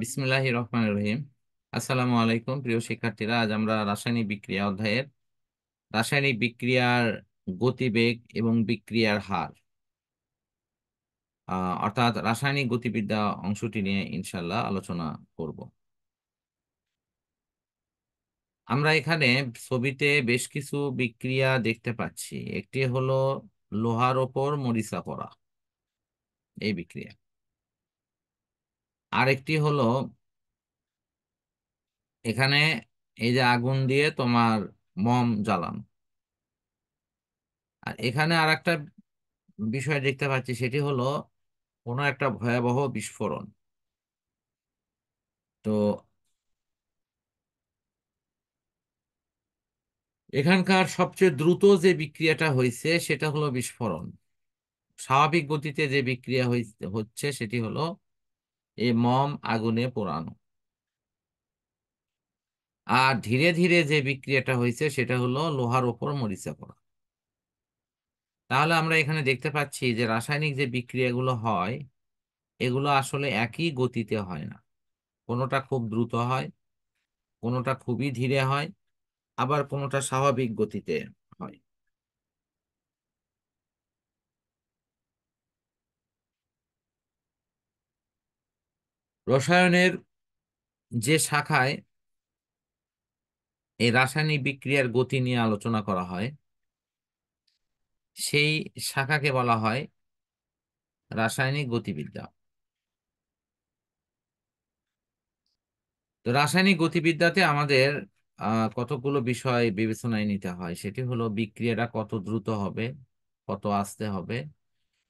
বিসমুল্লাহি রহমান রহিম আসসালামু আলাইকুম প্রিয় শিক্ষার্থীরা আজ আমরা রাসায়নিক বিক্রিয়া অধ্যায়ের রাসায়নিক বিক্রিয়ার গতিবেগ এবং বিক্রিয়ার হার অর্থাৎ রাসায়নিক গতিবিদ্যা অংশটি নিয়ে ইনশাল্লাহ আলোচনা করব আমরা এখানে ছবিতে বেশ কিছু বিক্রিয়া দেখতে পাচ্ছি একটি হলো লোহার ওপর মরিচা করা এই বিক্রিয়া আরেকটি হলো এখানে এই যে আগুন দিয়ে তোমার মম জ্বালানো আর এখানে আর একটা বিষয় দেখতে পাচ্ছি সেটি হলো কোনো একটা ভয়াবহ বিস্ফোরণ তো এখানকার সবচেয়ে দ্রুত যে বিক্রিয়াটা হয়েছে সেটা হলো বিস্ফোরণ স্বাভাবিক গতিতে যে বিক্রিয়া হচ্ছে সেটি হলো এ মম আগুনে পোড়ানো আর ধীরে ধীরে যে বিক্রিয়াটা হয়েছে সেটা হলো লোহার ওপর মরিচা পড়া তাহলে আমরা এখানে দেখতে পাচ্ছি যে রাসায়নিক যে বিক্রিয়াগুলো হয় এগুলো আসলে একই গতিতে হয় না কোনোটা খুব দ্রুত হয় কোনোটা খুবই ধীরে হয় আবার কোনোটা স্বাভাবিক গতিতে রসায়নের যে শাখায় এই রাসায়নিক বিক্রিয়ার গতি নিয়ে আলোচনা করা হয় সেই শাখাকে বলা হয় রাসায়নিক গতিবিদ্যা তো রাসায়নিক গতিবিদ্যাতে আমাদের কতগুলো বিষয় বিবেচনায় নিতে হয় সেটি হলো বিক্রিয়াটা কত দ্রুত হবে কত আসতে হবে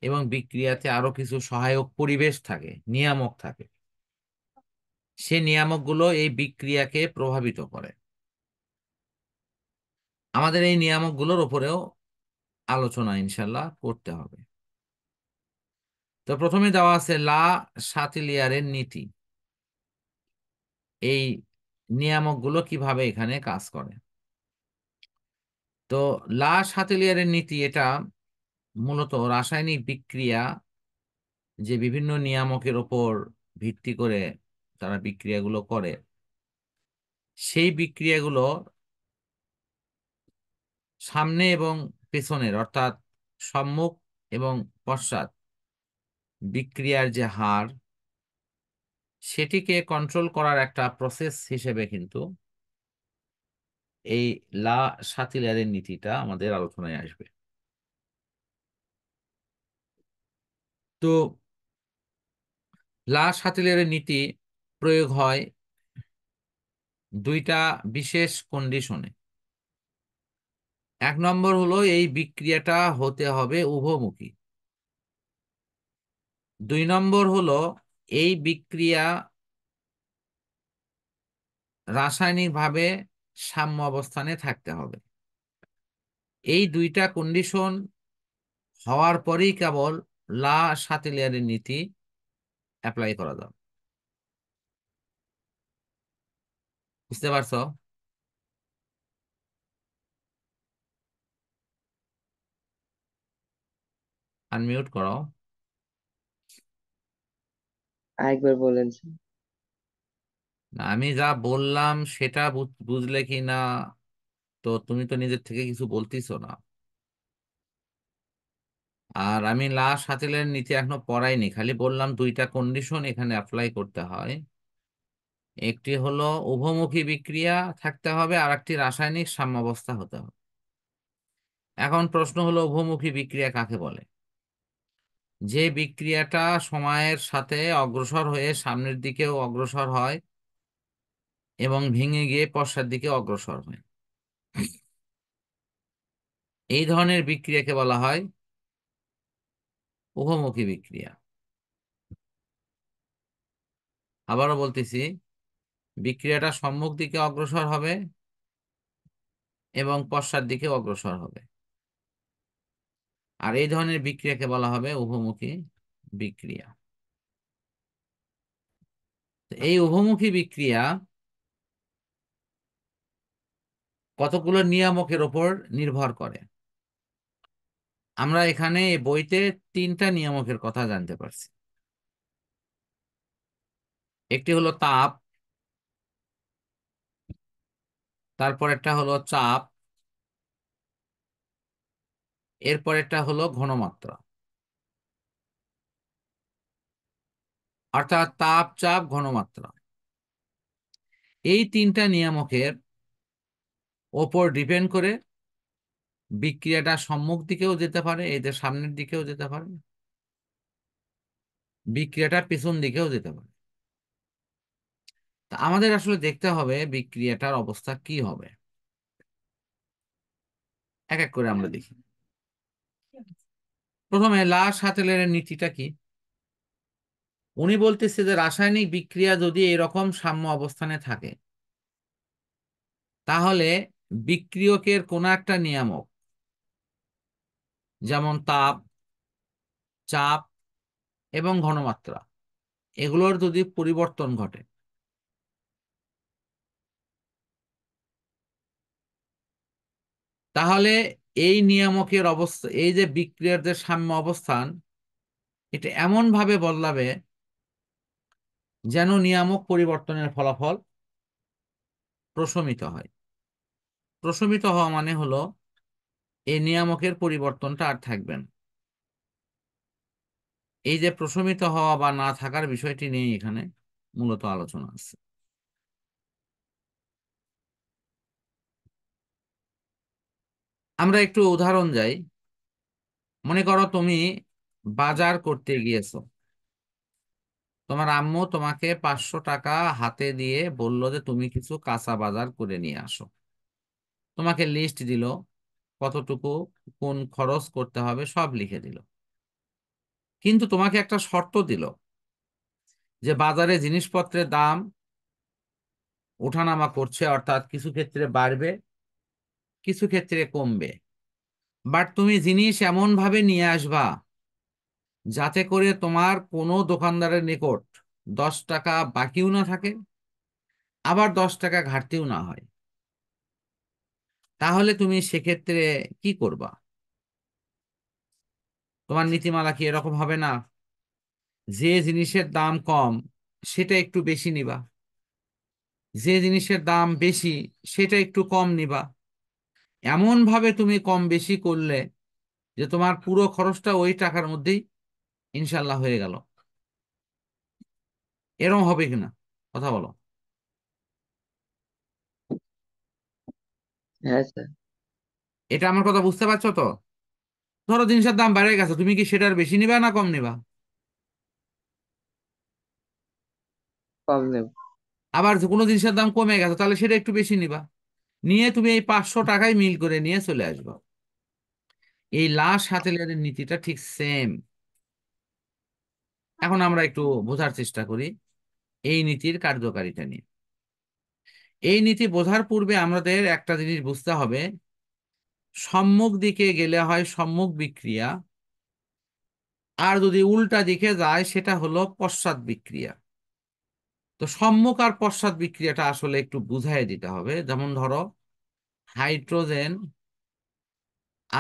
এবং বিক্রিয়াতে আরো কিছু সহায়ক পরিবেশ থাকে নিয়ামক থাকে সে নিয়ামকগুলো এই বিক্রিয়াকে প্রভাবিত করে আমাদের এই নিয়ামকগুলোর ওপরেও আলোচনা ইনশাল্লাহ করতে হবে তো প্রথমে দেওয়া আছে লা সাতিলিয়ারের নীতি এই নিয়ামকগুলো কিভাবে এখানে কাজ করে তো লা সাতিলিয়ারের নীতি এটা মূলত রাসায়নিক বিক্রিয়া যে বিভিন্ন নিয়ামকের ওপর ভিত্তি করে তারা বিক্রিয়াগুলো করে সেই বিক্রিয়াগুলো সামনে এবং পেছনের অর্থাৎ সম্মুখ এবং পশ্চাৎ বিক্রিয়ার যে হার সেটিকে কন্ট্রোল করার একটা প্রসেস হিসেবে কিন্তু এই লা সাতিলারের নীতিটা আমাদের আলোচনায় আসবে তো লা সাতিলারের নীতি প্রয়োগ হয় দুইটা বিশেষ কন্ডিশনে এক নম্বর হলো এই বিক্রিয়াটা হতে হবে উভমুখী দুই নম্বর হলো এই বিক্রিয়া রাসায়নিকভাবে সাম্য অবস্থানে থাকতে হবে এই দুইটা কন্ডিশন হওয়ার পরেই কেবল লা সাতিলিয়ারের নীতি অ্যাপ্লাই করা যাবে বুঝতে পারছো আনমিউট করো আরেকবার বলেন আমি যা বললাম সেটা বুঝলে কি না তো তুমি তো নিজের থেকে কিছু বলতেছো না আর আমি লাস্ট হাতিলের নিচে এখনো পড়াইনি খালি বললাম দুইটা কন্ডিশন এখানে অ্যাপ্লাই করতে হয় একটি হলো উভমুখী বিক্রিয়া থাকতে হবে আর একটি রাসায়নিক সাম্যাবস্থা হতে হবে এখন প্রশ্ন হলো উভমুখী বিক্রিয়া কাকে বলে যে বিক্রিয়াটা সময়ের সাথে অগ্রসর হয়ে সামনের দিকেও অগ্রসর হয় এবং ভেঙে গিয়ে পশ্চার দিকে অগ্রসর হয় এই ধরনের বিক্রিয়াকে বলা হয় উভমুখী বিক্রিয়া আবারও বলতেছি বিক্রিয়াটা সম্মুখ দিকে অগ্রসর হবে এবং পশ্চাৎ দিকে অগ্রসর হবে আর এই ধরনের বিক্রিয়াকে বলা হবে উভমুখী বিক্রিয়া এই উভমুখী বিক্রিয়া কতগুলো নিয়ামকের ওপর নির্ভর করে আমরা এখানে বইতে তিনটা নিয়ামকের কথা জানতে পারছি একটি হলো তাপ তারপর একটা হলো চাপ এরপর একটা হলো ঘনমাত্রা অর্থাৎ তাপ চাপ ঘনমাত্রা এই তিনটা নিয়ামকের ওপর ডিপেন্ড করে বিক্রিয়াটা সম্মুখ দিকেও যেতে পারে এদের সামনের দিকেও যেতে পারে বিক্রিয়াটা পিছন দিকেও যেতে পারে তা আমাদের আসলে দেখতে হবে বিক্রিয়াটার অবস্থা কি হবে এক এক করে আমরা দেখি প্রথমে লাশ হাতেলের নীতিটা কি উনি বলতেছে যে রাসায়নিক বিক্রিয়া যদি এরকম সাম্য অবস্থানে থাকে তাহলে বিক্রিয়কের কোন একটা নিয়ামক যেমন তাপ চাপ এবং ঘনমাত্রা এগুলোর যদি পরিবর্তন ঘটে তাহলে এই নিয়ামকের অবস্থা এই যে বিক্রিয়ার যে সাম্য অবস্থান এটা এমনভাবে বদলাবে যেন নিয়ামক পরিবর্তনের ফলাফল প্রশমিত হয় প্রশমিত হওয়া মানে হলো এই নিয়ামকের পরিবর্তনটা আর থাকবেন এই যে প্রশমিত হওয়া বা না থাকার বিষয়টি নিয়ে এখানে মূলত আলোচনা আছে আমরা একটু উদাহরণ যাই মনে করো তুমি বাজার করতে গিয়েছো তোমার আম্মু তোমাকে পাঁচশো টাকা হাতে দিয়ে বলল যে তুমি কিছু কাঁচা বাজার করে নিয়ে আসো তোমাকে লিস্ট দিল কতটুকু কোন খরচ করতে হবে সব লিখে দিল কিন্তু তোমাকে একটা শর্ত দিল যে বাজারে জিনিসপত্রের দাম ওঠানামা করছে অর্থাৎ কিছু ক্ষেত্রে বাড়বে কিছু ক্ষেত্রে কমবে বাট তুমি জিনিস এমনভাবে নিয়ে আসবা যাতে করে তোমার কোনো দোকানদারের নিকট দশ টাকা বাকিও না থাকে আবার দশ টাকা ঘাটতিও না হয় তাহলে তুমি সেক্ষেত্রে কি করবা তোমার নীতিমালা কি এরকম হবে না যে জিনিসের দাম কম সেটা একটু বেশি নিবা যে জিনিসের দাম বেশি সেটা একটু কম নিবা এমনভাবে তুমি কম বেশি করলে যে তোমার পুরো খরচটা ওই টাকার মধ্যেই ইনশাল্লাহ হয়ে গেল এরম হবে কিনা কথা বলো হ্যাঁ, এটা আমার কথা বুঝতে পারছো তো ধরো জিনিসের দাম বেড়ে গেছে তুমি কি সেটার বেশি নিবা না কম নিবা আবার কোনো জিনিসের দাম কমে গেছে তাহলে সেটা একটু বেশি নিবা নিয়ে তুমি এই পাঁচশো টাকায় মিল করে নিয়ে চলে আসবো এই লাশ হাতেলের আচ্ছা। নীতিটা ঠিক সেম এখন আমরা একটু বোঝার চেষ্টা করি এই নীতির কার্যকারিতা নিয়ে এই নীতি বোঝার পূর্বে আমাদের একটা জিনিস বুঝতে হবে সম্মুখ দিকে গেলে হয় সম্মুখ বিক্রিয়া আর যদি উল্টা দিকে যায় সেটা হলো পশ্চাৎ বিক্রিয়া তো সম্মুখ আর পশ্চাৎ বিক্রিয়াটা আসলে একটু বুঝাই দিতে হবে যেমন ধরো হাইড্রোজেন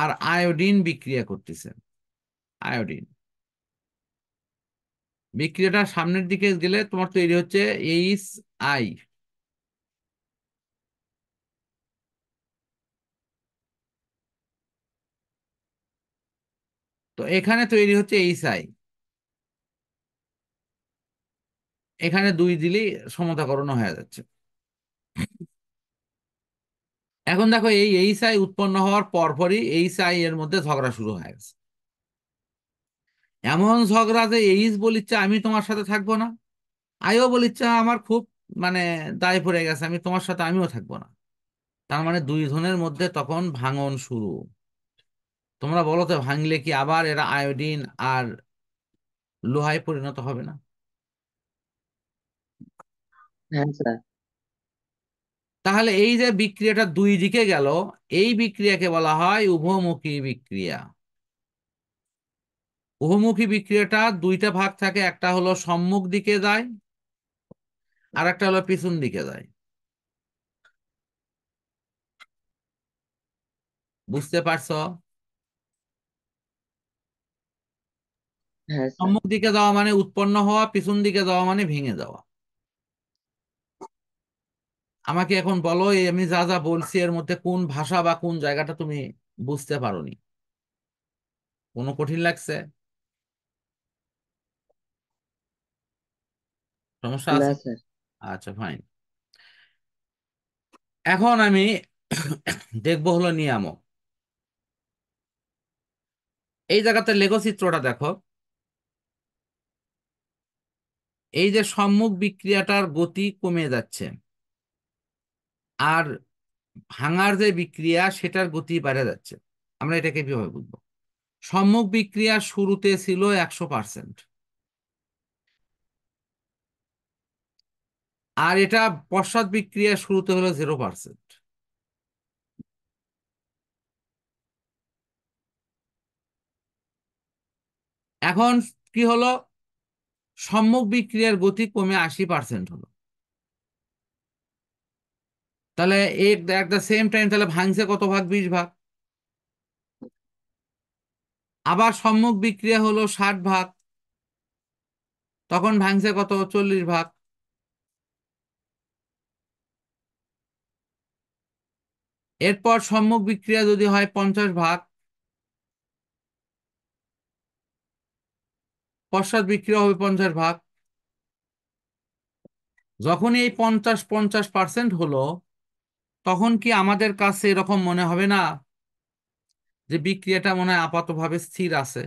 আর আয়োডিন বিক্রিয়া করতেছে আয়োডিন বিক্রিয়াটা সামনের দিকে গেলে তোমার তৈরি হচ্ছে এইচ আই তো এখানে তৈরি হচ্ছে এইচ আই এখানে দুই দিলেই সমতাকরণ হয়ে যাচ্ছে এখন দেখো এই এইচ আই উৎপন্ন হওয়ার পরপরই এইচ আই এর মধ্যে ঝগড়া শুরু হয়ে গেছে এমন ঝগড়া যে এইস বলিচ্ছে আমি তোমার সাথে থাকবো না আইও বলিচ্ছে আমার খুব মানে দায় পড়ে গেছে আমি তোমার সাথে আমিও থাকবো না তার মানে দুই ধনের মধ্যে তখন ভাঙন শুরু তোমরা বলো তো ভাঙলে কি আবার এরা আয়োডিন আর লোহায় পরিণত হবে না হ্যাঁ স্যার তাহলে এই যে বিক্রিয়াটা দুই দিকে গেল এই বিক্রিয়াকে বলা হয় উভমুখী বিক্রিয়া উভমুখী বিক্রিয়াটা দুইটা ভাগ থাকে একটা হলো সম্মুখ দিকে যায় আর একটা হলো পিছন দিকে যায় বুঝতে পারছো হ্যাঁ সম্মুখ দিকে যাওয়া মানে উৎপন্ন হওয়া পিছন দিকে যাওয়া মানে ভেঙে যাওয়া আমাকে এখন বলো আমি যা যা বলছি এর মধ্যে কোন ভাষা বা কোন জায়গাটা তুমি বুঝতে পারোনি কোনো কঠিন লাগছে সমস্যা আচ্ছা ফাইন এখন আমি দেখবো হলো নিয়ামক এই জায়গাতে লেখচিত্রটা দেখো এই যে সম্মুখ বিক্রিয়াটার গতি কমে যাচ্ছে আর ভাঙার যে বিক্রিয়া সেটার গতি বেড়ে যাচ্ছে আমরা এটাকে কিভাবে বুঝবো সম্মুখ বিক্রিয়া শুরুতে ছিল একশো পার্সেন্ট আর এটা পশ্চাৎ বিক্রিয়া শুরুতে হলো জিরো পার্সেন্ট এখন কি হলো সম্মুখ বিক্রিয়ার গতি কমে আশি পার্সেন্ট হলো তাহলে at at the same time তাহলে ভাঙছে কত ভাগ বিশ ভাগ আবার সম্মুখ বিক্রিয়া হলো ষাট ভাগ তখন ভাঙছে কত চল্লিশ ভাগ এরপর সম্মুখ বিক্রিয়া যদি হয় পঞ্চাশ ভাগ পশ্চাৎ বিক্রিয়া হবে পঞ্চাশ ভাগ যখন এই পঞ্চাশ পঞ্চাশ পার্সেন্ট হলো তখন কি আমাদের কাছে এরকম মনে হবে না যে বিক্রিয়াটা মনে হয় আপাতভাবে স্থির আছে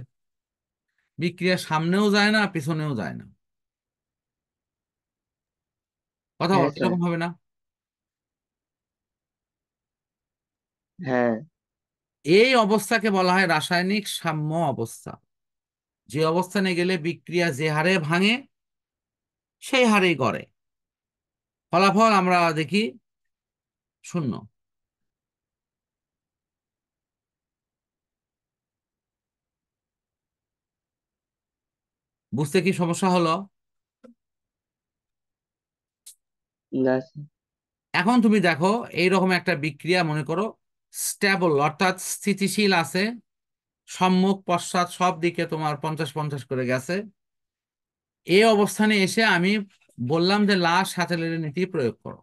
বিক্রিয়া সামনেও যায় না পিছনেও যায় না কথা হ্যাঁ, এরকম হবে না হ্যাঁ এই অবস্থাকে বলা হয় রাসায়নিক সাম্য অবস্থা যে অবস্থানে গেলে বিক্রিয়া যে হারে ভাঙে সেই হারেই করে ফলাফল আমরা দেখি শূন্য বুঝতে কি সমস্যা হলো এখন তুমি দেখো এইরকম একটা বিক্রিয়া মনে করো স্ট্যাবল অর্থাৎ স্থিতিশীল আছে সম্মুখ পশ্চাৎ সব দিকে তোমার পঞ্চাশ পঞ্চাশ করে গেছে এই অবস্থানে এসে আমি বললাম যে লাশ হাতে নীতি প্রয়োগ করো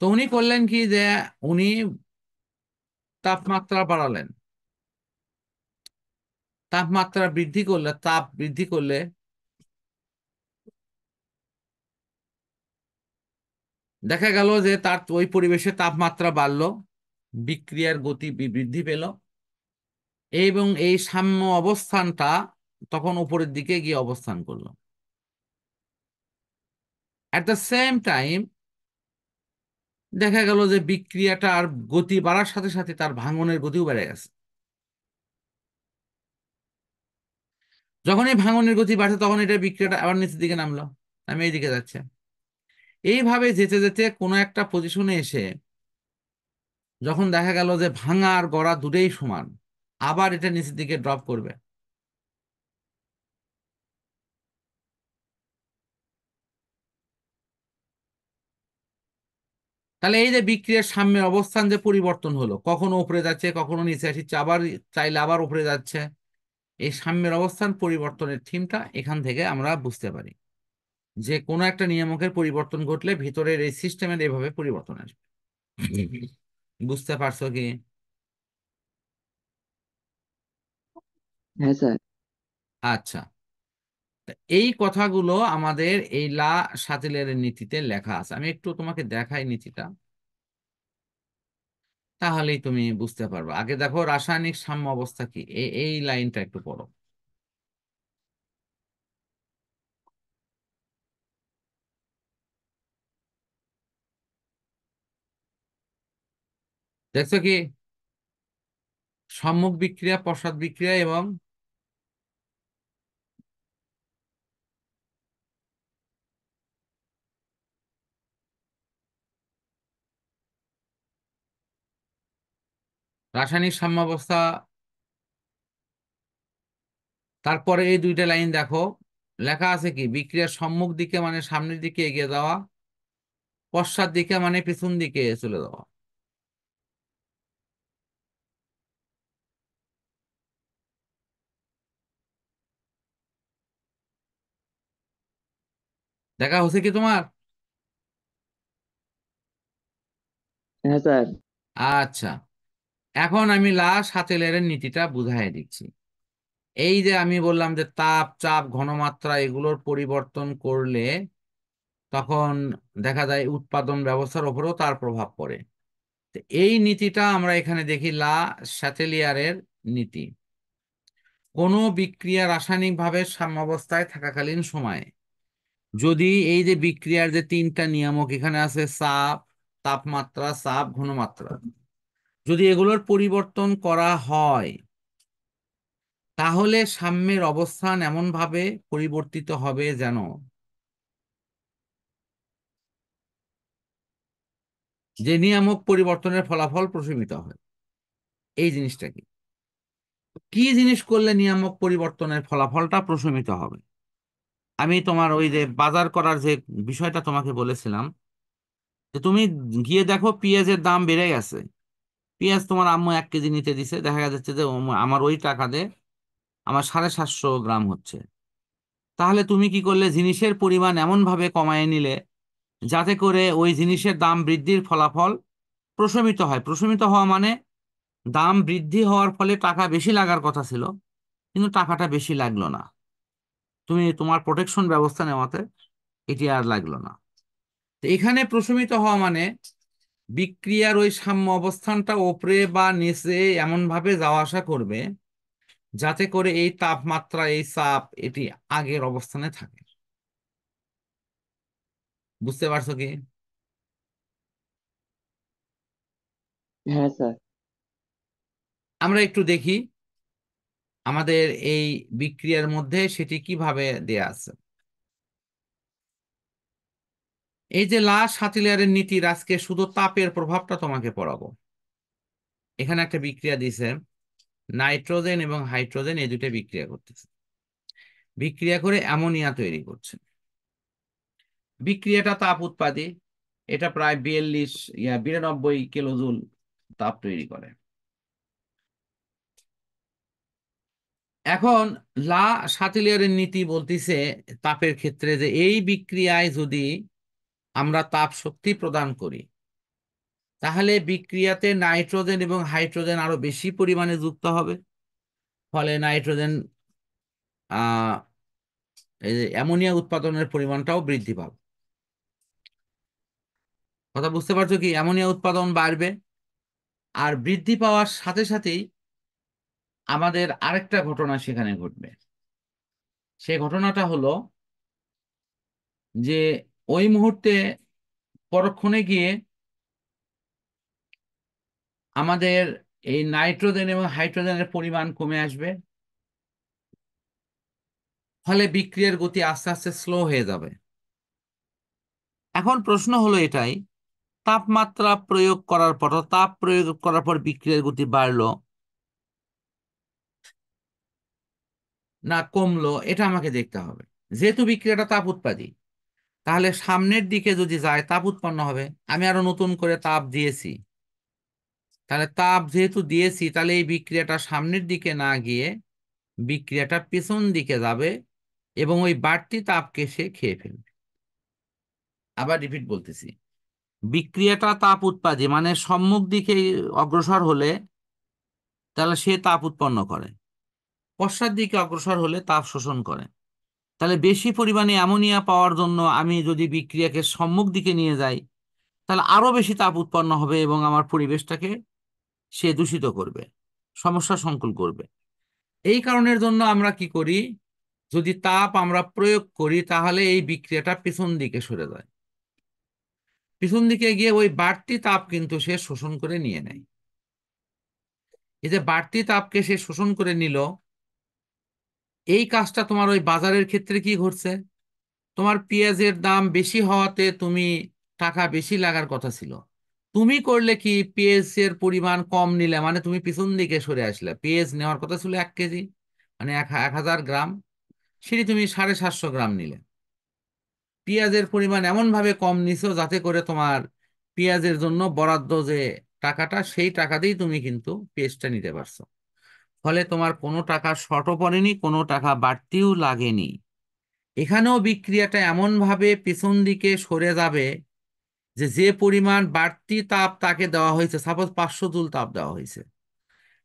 তো উনি করলেন কি যে উনি তাপমাত্রা বাড়ালেন তাপমাত্রা বৃদ্ধি করলে তাপ বৃদ্ধি করলে দেখা গেল যে তার ওই পরিবেশে তাপমাত্রা বাড়ল বিক্রিয়ার গতি বৃদ্ধি পেল এবং এই সাম্য অবস্থানটা তখন উপরের দিকে গিয়ে অবস্থান করল অ্যাট দ্য সেম টাইম দেখা গেল যে বিক্রিয়াটা আর গতি বাড়ার সাথে সাথে তার ভাঙনের গতিও বেড়ে গেছে যখন এই ভাঙনের গতি বাড়ছে তখন এটা বিক্রিয়াটা আবার নিচের দিকে নামলো আমি এই দিকে যাচ্ছে এইভাবে যেতে যেতে কোনো একটা পজিশনে এসে যখন দেখা গেল যে ভাঙা আর গড়া দুটোই সমান আবার এটা নিচের দিকে ড্রপ করবে তাহলে এই যে বিক্রিয়ার সাম্যের অবস্থান যে পরিবর্তন হলো কখনো উপরে যাচ্ছে কখনো নিচে আসছে আবার চাইলে আবার উপরে যাচ্ছে এই সাম্যের অবস্থান পরিবর্তনের থিমটা এখান থেকে আমরা বুঝতে পারি যে কোনো একটা নিয়ামকের পরিবর্তন ঘটলে ভিতরের এই সিস্টেমের এভাবে পরিবর্তন আসবে বুঝতে পারছো কি হ্যাঁ আচ্ছা এই কথাগুলো আমাদের এই লা সাতিলের নীতিতে লেখা আছে আমি একটু তোমাকে দেখাই নীতিটা তাহলেই তুমি বুঝতে পারবে আগে দেখো রাসায়নিক সাম্য অবস্থা কি এই লাইনটা একটু পড়ো দেখছো কি সম্মুখ বিক্রিয়া পশ্চাৎ বিক্রিয়া এবং রাসায়নিক সাম্যাবস্থা তারপরে এই দুইটা লাইন দেখো লেখা আছে কি বিক্রিয়ার সম্মুখ দিকে মানে সামনের দিকে এগিয়ে যাওয়া পশ্চাৎ দিকে মানে পিছন দিকে চলে যাওয়া দেখা হচ্ছে কি তোমার হ্যাঁ আচ্ছা এখন আমি লাশ হাতে লেরের নীতিটা বুঝাই দিচ্ছি এই যে আমি বললাম যে তাপ চাপ ঘনমাত্রা এগুলোর পরিবর্তন করলে তখন দেখা যায় উৎপাদন ব্যবস্থার ওপরেও তার প্রভাব পড়ে এই নীতিটা আমরা এখানে দেখি লা স্যাটেলিয়ারের নীতি কোনো বিক্রিয়া রাসায়নিকভাবে সাম্যাবস্থায় থাকাকালীন সময়ে যদি এই যে বিক্রিয়ার যে তিনটা নিয়ামক এখানে আছে চাপ তাপমাত্রা চাপ ঘনমাত্রা যদি এগুলোর পরিবর্তন করা হয় তাহলে সাম্যের অবস্থান এমনভাবে পরিবর্তিত হবে যেন যে নিয়ামক পরিবর্তনের ফলাফল প্রশমিত হয় এই জিনিসটা কি কি জিনিস করলে নিয়ামক পরিবর্তনের ফলাফলটা প্রশমিত হবে আমি তোমার ওই যে বাজার করার যে বিষয়টা তোমাকে বলেছিলাম যে তুমি গিয়ে দেখো পেঁয়াজের দাম বেড়ে গেছে পেঁয়াজ তোমার আম্মু এক কেজি নিতে দিছে দেখা যাচ্ছে যে আমার ওই টাকা দিয়ে আমার সাড়ে সাতশো গ্রাম হচ্ছে তাহলে তুমি কি করলে জিনিসের পরিমাণ এমনভাবে কমায় নিলে যাতে করে ওই জিনিসের দাম বৃদ্ধির ফলাফল প্রশমিত হয় প্রশমিত হওয়া মানে দাম বৃদ্ধি হওয়ার ফলে টাকা বেশি লাগার কথা ছিল কিন্তু টাকাটা বেশি লাগলো না তুমি তোমার প্রোটেকশন ব্যবস্থা নেওয়াতে এটি আর লাগলো না তো এখানে প্রশমিত হওয়া মানে বিক্রিয়ার ওই সাম্য অবস্থানটা ওপরে বা নিচে এমনভাবে যাওয়া আসা করবে যাতে করে এই তাপমাত্রা এই চাপ এটি আগের অবস্থানে থাকে বুঝতে পারছো কি হ্যাঁ আমরা একটু দেখি আমাদের এই বিক্রিয়ার মধ্যে সেটি কিভাবে দেয়া আছে এই যে লাস্ট হাতিলিয়ারের নীতি আজকে শুধু তাপের প্রভাবটা তোমাকে পড়াবো এখানে একটা বিক্রিয়া দিছে নাইট্রোজেন এবং হাইড্রোজেন এই দুটো বিক্রিয়া করতেছে বিক্রিয়া করে অ্যামোনিয়া তৈরি করছে বিক্রিয়াটা তাপ উৎপাদী এটা প্রায় বিয়াল্লিশ ইয়া বিরানব্বই কিলোজুল তাপ তৈরি করে এখন লা সাতিলিয়ারের নীতি বলতিছে তাপের ক্ষেত্রে যে এই বিক্রিয়ায় যদি আমরা তাপ শক্তি প্রদান করি তাহলে বিক্রিয়াতে নাইট্রোজেন এবং হাইড্রোজেন আরো বেশি পরিমাণে যুক্ত হবে ফলে নাইট্রোজেন অ্যামোনিয়া উৎপাদনের পরিমাণটাও বৃদ্ধি পাবে কথা বুঝতে পারছো কি অ্যামোনিয়া উৎপাদন বাড়বে আর বৃদ্ধি পাওয়ার সাথে সাথেই আমাদের আরেকটা ঘটনা সেখানে ঘটবে সে ঘটনাটা হলো যে ওই মুহূর্তে পরক্ষণে গিয়ে আমাদের এই নাইট্রোজেন এবং হাইড্রোজেনের পরিমাণ কমে আসবে ফলে বিক্রিয়ার গতি আস্তে আস্তে স্লো হয়ে যাবে এখন প্রশ্ন হলো এটাই তাপমাত্রা প্রয়োগ করার পর তাপ প্রয়োগ করার পর বিক্রিয়ার গতি বাড়লো না কমলো এটা আমাকে দেখতে হবে যেহেতু বিক্রিয়াটা তাপ উৎপাদী তাহলে সামনের দিকে যদি যায় তাপ উৎপন্ন হবে আমি আরো নতুন করে তাপ দিয়েছি তাহলে তাপ যেহেতু দিয়েছি তাহলে এই বিক্রিয়াটা সামনের দিকে না গিয়ে বিক্রিয়াটা পিছন দিকে যাবে এবং ওই বাড়তি তাপকে সে খেয়ে ফেলবে আবার রিপিট বলতেছি বিক্রিয়াটা তাপ উৎপাদী মানে সম্মুখ দিকে অগ্রসর হলে তাহলে সে তাপ উৎপন্ন করে পশ্চাৎ দিকে অগ্রসর হলে তাপ শোষণ করে তাহলে বেশি পরিমাণে অ্যামোনিয়া পাওয়ার জন্য আমি যদি বিক্রিয়াকে সম্মুখ দিকে নিয়ে যাই তাহলে আরও বেশি তাপ উৎপন্ন হবে এবং আমার পরিবেশটাকে সে দূষিত করবে সমস্যা সংকুল করবে এই কারণের জন্য আমরা কি করি যদি তাপ আমরা প্রয়োগ করি তাহলে এই বিক্রিয়াটা পিছন দিকে সরে যায় পিছন দিকে গিয়ে ওই বাড়তি তাপ কিন্তু সে শোষণ করে নিয়ে নেয় এই যে বাড়তি তাপকে সে শোষণ করে নিল এই কাজটা তোমার ওই বাজারের ক্ষেত্রে কি ঘটছে তোমার পেঁয়াজের দাম বেশি হওয়াতে তুমি টাকা বেশি লাগার কথা ছিল তুমি করলে কি পেঁয়াজের পরিমাণ কম নিলে মানে তুমি পিছন দিকে সরে আসলে পেঁয়াজ নেওয়ার কথা ছিল এক কেজি মানে এক এক হাজার গ্রাম সেটি তুমি সাড়ে সাতশো গ্রাম নিলে পেঁয়াজের পরিমাণ এমনভাবে কম নিছো যাতে করে তোমার পেঁয়াজের জন্য বরাদ্দ যে টাকাটা সেই টাকাতেই তুমি কিন্তু পেঁয়াজটা নিতে পারছো ফলে তোমার কোনো টাকা শর্টও পড়েনি কোনো টাকা বাড়তিও লাগেনি এখানেও বিক্রিয়াটা এমনভাবে পেছন দিকে সরে যাবে যে যে পরিমাণ বাড়তি তাপ তাকে দেওয়া হয়েছে সাপোজ পাঁচশো জুল তাপ দেওয়া হয়েছে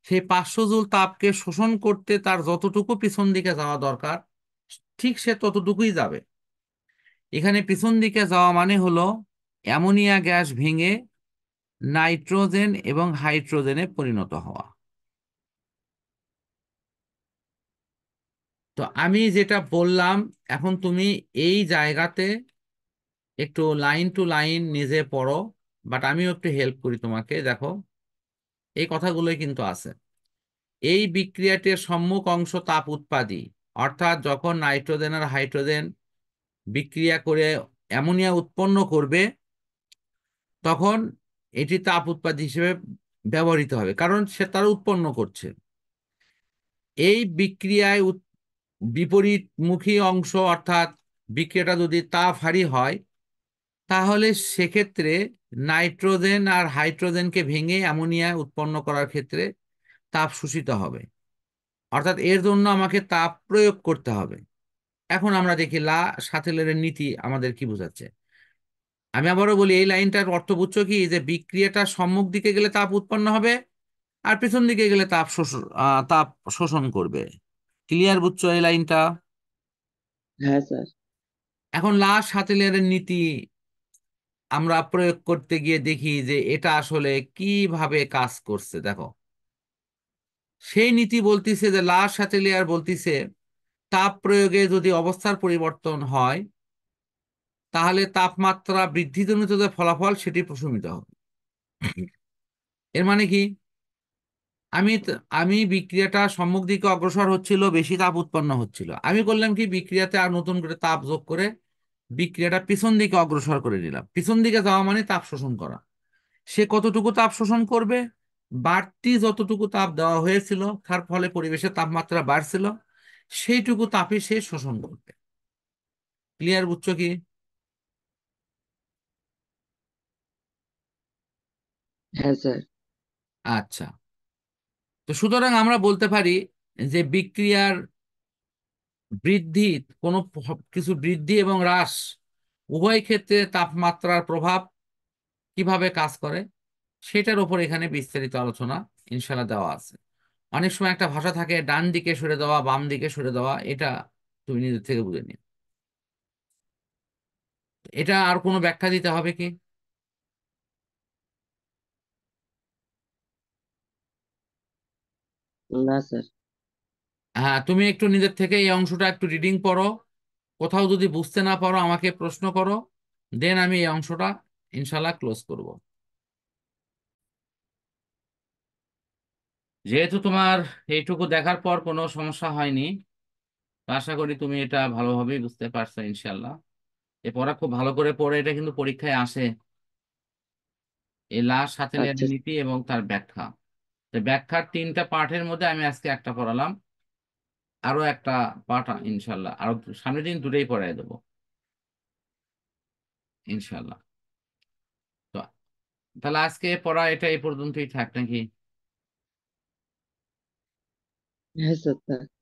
সেই পাঁচশো জুল তাপকে শোষণ করতে তার যতটুকু পিছন দিকে যাওয়া দরকার ঠিক সে ততটুকুই যাবে এখানে পিছন দিকে যাওয়া মানে হলো অ্যামোনিয়া গ্যাস ভেঙে নাইট্রোজেন এবং হাইড্রোজেনে পরিণত হওয়া তো আমি যেটা বললাম এখন তুমি এই জায়গাতে একটু লাইন টু লাইন নিজে পড়ো বাট আমিও একটু হেল্প করি তোমাকে দেখো এই কথাগুলোই কিন্তু আছে এই বিক্রিয়াটির সম্মুখ অংশ তাপ উৎপাদী অর্থাৎ যখন নাইট্রোজেন আর হাইড্রোজেন বিক্রিয়া করে অ্যামোনিয়া উৎপন্ন করবে তখন এটি তাপ উৎপাদী হিসেবে ব্যবহৃত হবে কারণ সে তারা উৎপন্ন করছে এই বিক্রিয়ায় বিপরীতমুখী অংশ অর্থাৎ বিক্রিয়াটা যদি তাপহারি হয় তাহলে সেক্ষেত্রে নাইট্রোজেন আর হাইড্রোজেনকে ভেঙে অ্যামোনিয়া উৎপন্ন করার ক্ষেত্রে তাপ শোষিত হবে অর্থাৎ এর জন্য আমাকে তাপ প্রয়োগ করতে হবে এখন আমরা দেখি লা সাথেলের নীতি আমাদের কি বোঝাচ্ছে আমি আবারও বলি এই লাইনটার অর্থ বুঝছো কি যে বিক্রিয়াটা সম্মুখ দিকে গেলে তাপ উৎপন্ন হবে আর পেছন দিকে গেলে তাপ শোষণ তাপ শোষণ করবে ক্লিয়ার বুঝছো এই লাইনটা হ্যাঁ স্যার এখন লাস্ট লেয়ারের নীতি আমরা প্রয়োগ করতে গিয়ে দেখি যে এটা আসলে কিভাবে কাজ করছে দেখো সেই নীতি বলতিছে যে লাস্ট লেয়ার বলতিছে তাপ প্রয়োগে যদি অবস্থার পরিবর্তন হয় তাহলে তাপমাত্রা বৃদ্ধিজনিত যে ফলাফল সেটি প্রশমিত হবে এর মানে কি আমি আমি বিক্রিয়াটা সম্মুখ দিকে অগ্রসর হচ্ছিল বেশি তাপ উৎপন্ন হচ্ছিল আমি করলাম কি বিক্রিয়াতে আর নতুন করে তাপ যোগ করে বিক্রিয়াটা পিছন দিকে অগ্রসর করে নিলাম পিছন দিকে যাওয়া মানে তাপ শোষণ করা সে কতটুকু তাপ শোষণ করবে বাড়তি যতটুকু তাপ দেওয়া হয়েছিল তার ফলে পরিবেশের তাপমাত্রা বাড়ছিল সেইটুকু তাপে সে শোষণ করবে ক্লিয়ার বুঝছো কি হ্যাঁ স্যার আচ্ছা তো সুতরাং আমরা বলতে পারি যে বিক্রিয়ার বৃদ্ধি কোনো কিছু বৃদ্ধি এবং হ্রাস উভয় ক্ষেত্রে তাপমাত্রার প্রভাব কিভাবে কাজ করে সেটার ওপর এখানে বিস্তারিত আলোচনা ইনশাল্লাহ দেওয়া আছে অনেক সময় একটা ভাষা থাকে ডান দিকে সরে দেওয়া বাম দিকে সরে দেওয়া এটা তুমি নিজের থেকে বুঝে নিও এটা আর কোনো ব্যাখ্যা দিতে হবে কি না স্যার হ্যাঁ তুমি একটু নিজের থেকে এই অংশটা একটু রিডিং পড়ো কোথাও যদি বুঝতে না পারো আমাকে প্রশ্ন করো দেন আমি এই অংশটা ইনশাল্লাহ ক্লোজ করব যেহেতু তোমার এইটুকু দেখার পর কোনো সমস্যা হয়নি আশা করি তুমি এটা ভালোভাবেই বুঝতে পারছো ইনশাল্লাহ এ পড়া খুব ভালো করে পড়ে এটা কিন্তু পরীক্ষায় আসে এ লাশ হাতে আচ্ছা। নীতি এবং তার ব্যাখ্যা তো ব্যাখ্যার তিনটা পাঠের মধ্যে আমি আজকে একটা পড়ালাম আরো একটা পাঠ ইনশাল্লাহ আরো সামনের দিন দুটোই পড়াই দেব ইনশাল্লাহ তো তাহলে আজকে পড়া এটা এই পর্যন্তই থাক নাকি হ্যাঁ স্যার